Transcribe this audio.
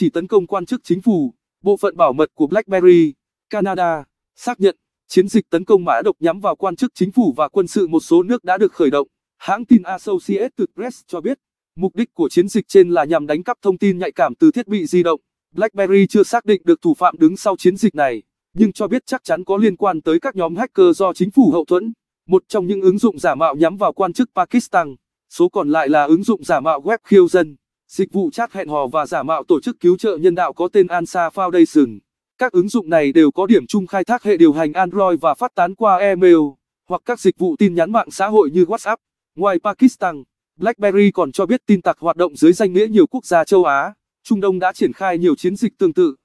chỉ tấn công quan chức chính phủ, bộ phận bảo mật của BlackBerry, Canada, xác nhận, chiến dịch tấn công mã độc nhắm vào quan chức chính phủ và quân sự một số nước đã được khởi động. Hãng tin Associated Press cho biết, mục đích của chiến dịch trên là nhằm đánh cắp thông tin nhạy cảm từ thiết bị di động. BlackBerry chưa xác định được thủ phạm đứng sau chiến dịch này, nhưng cho biết chắc chắn có liên quan tới các nhóm hacker do chính phủ hậu thuẫn, một trong những ứng dụng giả mạo nhắm vào quan chức Pakistan. Số còn lại là ứng dụng giả mạo web khiêu dân. Dịch vụ chat hẹn hò và giả mạo tổ chức cứu trợ nhân đạo có tên Ansa Foundation. Các ứng dụng này đều có điểm chung khai thác hệ điều hành Android và phát tán qua email hoặc các dịch vụ tin nhắn mạng xã hội như WhatsApp. Ngoài Pakistan, BlackBerry còn cho biết tin tặc hoạt động dưới danh nghĩa nhiều quốc gia châu Á, Trung Đông đã triển khai nhiều chiến dịch tương tự.